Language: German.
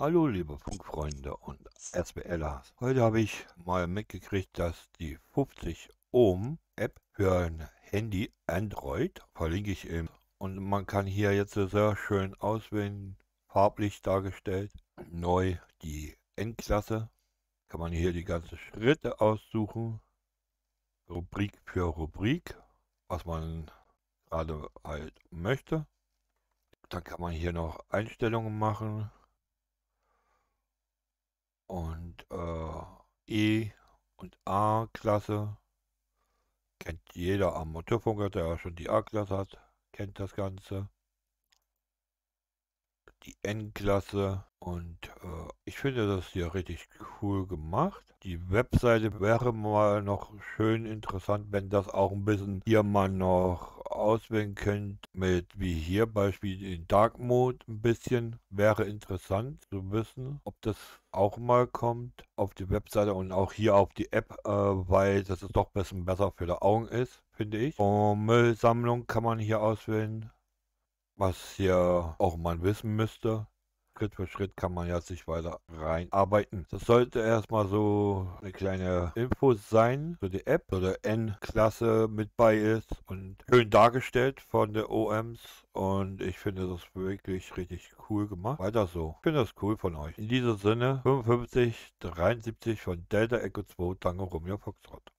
Hallo liebe Funkfreunde und SBLers. Heute habe ich mal mitgekriegt, dass die 50 Ohm App für ein Handy Android, verlinke ich eben, und man kann hier jetzt sehr schön auswählen, farblich dargestellt, neu die Endklasse, kann man hier die ganzen Schritte aussuchen, Rubrik für Rubrik, was man gerade halt möchte. Dann kann man hier noch Einstellungen machen und äh, E und A-Klasse. Kennt jeder am Motorfunker, der schon die A-Klasse hat, kennt das Ganze. Die N-Klasse und äh, ich finde das hier richtig cool gemacht. Die Webseite wäre mal noch schön interessant, wenn das auch ein bisschen hier mal noch auswählen könnt mit, wie hier beispielsweise in Dark Mode ein bisschen, wäre interessant zu wissen, ob das auch mal kommt auf die Webseite und auch hier auf die App, äh, weil das ist doch ein bisschen besser für die Augen ist, finde ich. Und Müllsammlung kann man hier auswählen, was hier auch man wissen müsste. Schritt für Schritt kann man ja sich weiter reinarbeiten. Das sollte erstmal so eine kleine Info sein für die App, so der N-Klasse mit bei ist und schön dargestellt von der OMs und ich finde das wirklich richtig cool gemacht. Weiter so. Ich finde das cool von euch. In diesem Sinne 5573 von Delta Echo 2 Tango Romeo Foxtrot.